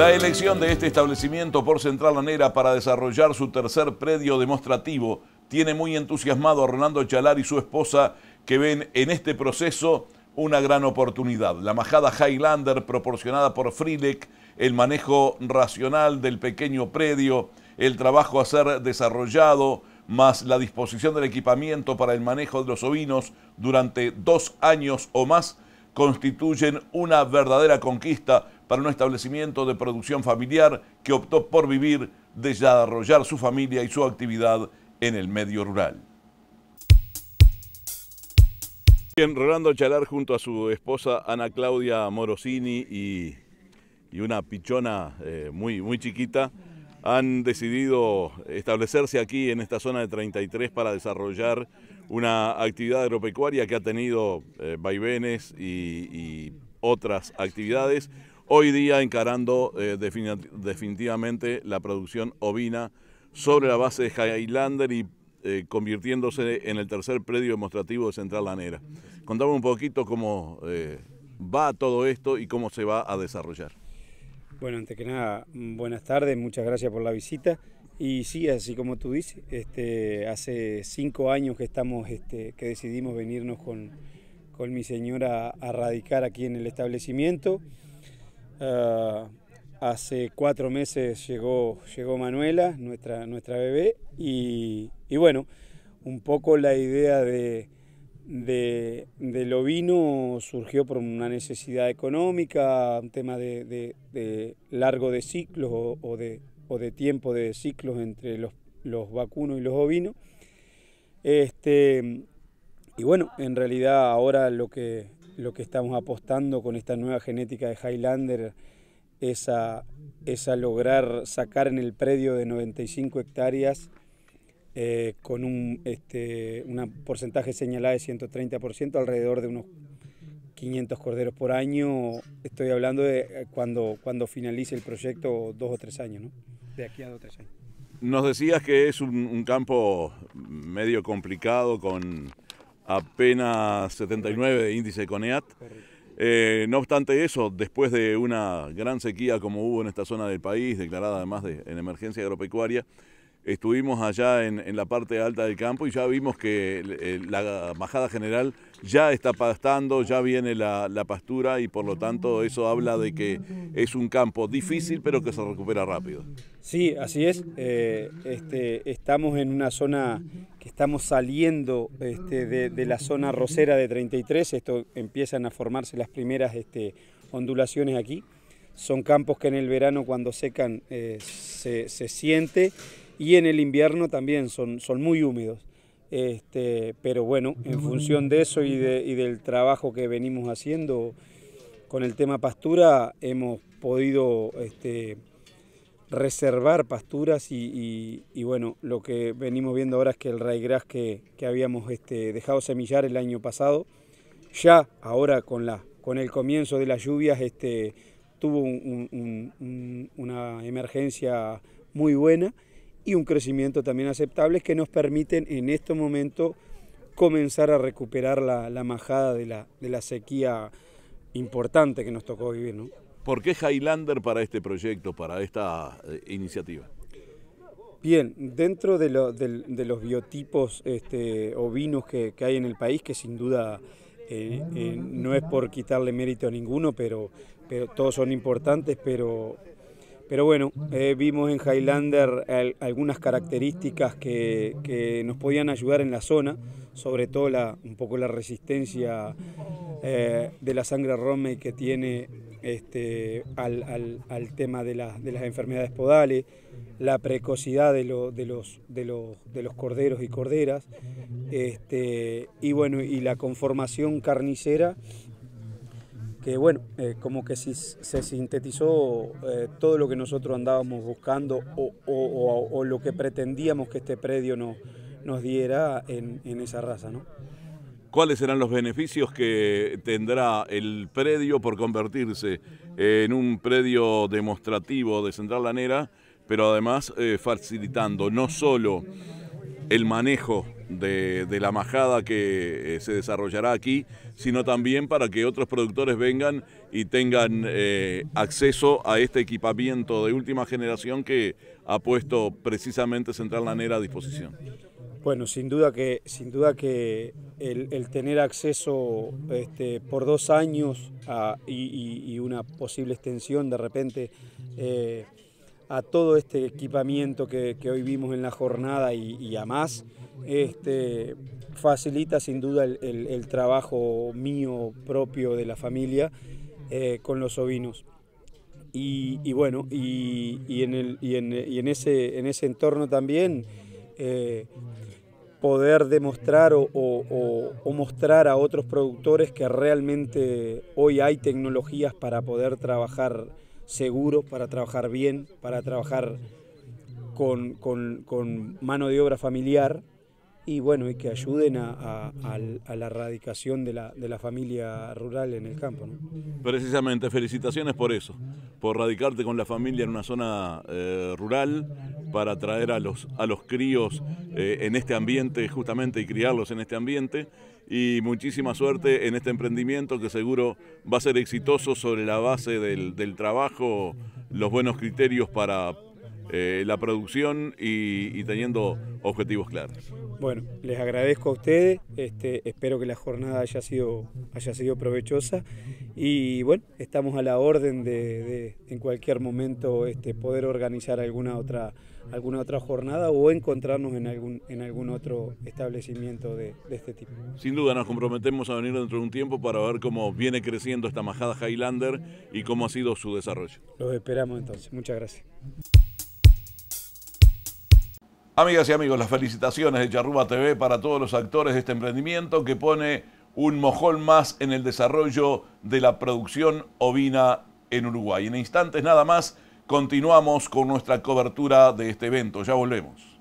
La elección de este establecimiento por Central Anera para desarrollar su tercer predio demostrativo tiene muy entusiasmado a Hernando Chalar y su esposa que ven en este proceso una gran oportunidad. La majada Highlander proporcionada por Frilek, el manejo racional del pequeño predio, el trabajo a ser desarrollado, más la disposición del equipamiento para el manejo de los ovinos durante dos años o más, constituyen una verdadera conquista para un establecimiento de producción familiar que optó por vivir, desarrollar su familia y su actividad en el medio rural. Bien, Rolando Chalar junto a su esposa Ana Claudia Morosini y, una pichona eh, muy, muy chiquita han decidido establecerse aquí en esta zona de 33 para desarrollar una actividad agropecuaria que ha tenido eh, vaivenes y otras actividades hoy día encarando eh, definitivamente la producción ovina sobre la base de Highlander y eh, convirtiéndose en el tercer predio demostrativo de Central Lanera. Contame un poquito cómo eh, va todo esto y cómo se va a desarrollar. Bueno, antes que nada, buenas tardes, muchas gracias por la visita. Y sí, así como tú dices, este, hace cinco años que, estamos, este, que decidimos venirnos con, con mi señora a radicar aquí en el establecimiento. Ah, hace cuatro meses llegó, llegó Manuela, nuestra, nuestra bebé, y, bueno, un poco la idea de, de, del ovino surgió por una necesidad económica, un tema de, largo de ciclos o, de, o de tiempo de ciclos entre los, los vacunos y los ovinos. Este, y bueno, en realidad ahora lo que, lo que estamos apostando con esta nueva genética de Highlander es a, lograr sacar en el predio de 95 hectáreas eh, con un este, una porcentaje señalado de 130%, alrededor de unos 500 corderos por año. Estoy hablando de eh, cuando, cuando finalice el proyecto, dos o tres años, ¿no? De aquí a dos o tres años. Nos decías que es un, un campo medio complicado con apenas 79 de índice Coneat. Eh, no obstante eso, después de una gran sequía como hubo en esta zona del país, declarada además de, en emergencia agropecuaria, estuvimos allá en, la parte alta del campo y ya vimos que eh, la majada general ya está pastando, ya viene la, pastura y por lo tanto eso habla de que es un campo difícil pero que se recupera rápido. Sí, así es. Eh, este, estamos en una zona que estamos saliendo este, de, la zona rosera de 33, esto empiezan a formarse las primeras este, ondulaciones aquí. Son campos que en el verano cuando secan eh, se, se siente y en el invierno también son, muy húmedos. Este, pero bueno, en función de eso y, de, y del trabajo que venimos haciendo con el tema pastura, hemos podido este, reservar pasturas y, bueno, lo que venimos viendo ahora es que el raigras que, que habíamos este, dejado semillar el año pasado, ya ahora con, la, con el comienzo de las lluvias, este, tuvo una emergencia muy buena y un crecimiento también aceptable que nos permiten en este momento comenzar a recuperar la, majada de la, sequía importante que nos tocó vivir. ¿no? ¿Por qué Highlander para este proyecto, para esta eh, iniciativa? Bien, dentro de, los biotipos este, ovinos que, hay en el país, que sin duda eh, eh, no es por quitarle mérito a ninguno, pero, pero todos son importantes, pero pero bueno, eh, vimos en Highlander algunas características que, nos podían ayudar en la zona, sobre todo un poco la resistencia eh, de la sangre Romney que tiene este, al, tema de, las enfermedades podales, la precocidad de, los, corderos y corderas, este, y bueno, y la conformación carnicera que bueno, eh, como que se sintetizó eh, todo lo que nosotros andábamos buscando o, lo que pretendíamos que este predio nos, nos diera en, esa raza, ¿no? ¿Cuáles serán los beneficios que tendrá el predio por convertirse en un predio demostrativo de Central Lanera, pero además eh, facilitando no solo el manejo de, la majada que eh, se desarrollará aquí, sino también para que otros productores vengan y tengan eh, acceso a este equipamiento de última generación que ha puesto precisamente Central Lanera a disposición. Bueno, sin duda que, sin duda que el, tener acceso este, por dos años y, una posible extensión de repente eh, a todo este equipamiento que, hoy vimos en la jornada y a más, este, facilita sin duda el, el, trabajo mío propio de la familia eh, con los ovinos. Y, bueno, y, y, en el, y, en, y en, ese, en ese entorno también eh, poder demostrar o, o, mostrar a otros productores que realmente hoy hay tecnologías para poder trabajar seguro, para trabajar bien, para trabajar con, con, con mano de obra familiar, y bueno, y que ayuden a, la erradicación de la, de la, familia rural en el campo. Precisamente, felicitaciones por eso, por radicarte con la familia en una zona eh, rural para traer a los, a los críos eh, en este ambiente justamente y criarlos en este ambiente y muchísima suerte en este emprendimiento que seguro va a ser exitoso sobre la base del trabajo, los buenos criterios para eh, la producción y, teniendo objetivos claros. Bueno, les agradezco a ustedes, este, espero que la jornada haya sido, haya sido provechosa y bueno, estamos a la orden de, en cualquier momento este, poder organizar alguna otra, alguna otra jornada o encontrarnos en algún, en algún otro establecimiento de, de este tipo. Sin duda, nos comprometemos a venir dentro de un tiempo para ver cómo viene creciendo esta majada Highlander y cómo ha sido su desarrollo. Los esperamos entonces, muchas gracias. Amigas y amigos, las felicitaciones de Charrúa TV para todos los actores de este emprendimiento que pone un mojón más en el desarrollo de la producción ovina en Uruguay. En instantes nada más continuamos con nuestra cobertura de este evento. Ya volvemos.